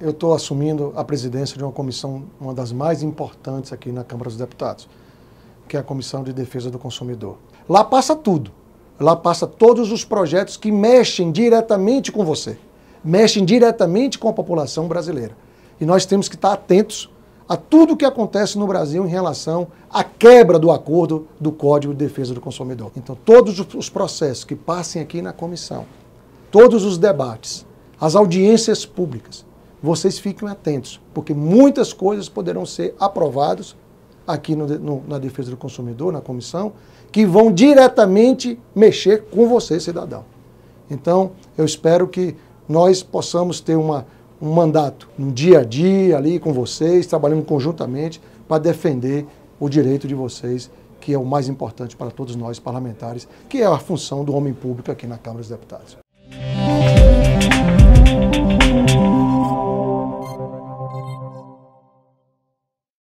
Eu estou assumindo a presidência de uma comissão, uma das mais importantes aqui na Câmara dos Deputados, que é a Comissão de Defesa do Consumidor. Lá passa tudo. Lá passa todos os projetos que mexem diretamente com você, mexem diretamente com a população brasileira. E nós temos que estar atentos a tudo o que acontece no Brasil em relação à quebra do acordo do Código de Defesa do Consumidor. Então, todos os processos que passem aqui na comissão, todos os debates, as audiências públicas, vocês fiquem atentos, porque muitas coisas poderão ser aprovadas aqui no, no, na Defesa do Consumidor, na comissão, que vão diretamente mexer com você, cidadão. Então, eu espero que nós possamos ter uma, um mandato, um dia a dia ali com vocês, trabalhando conjuntamente para defender o direito de vocês, que é o mais importante para todos nós parlamentares, que é a função do homem público aqui na Câmara dos Deputados.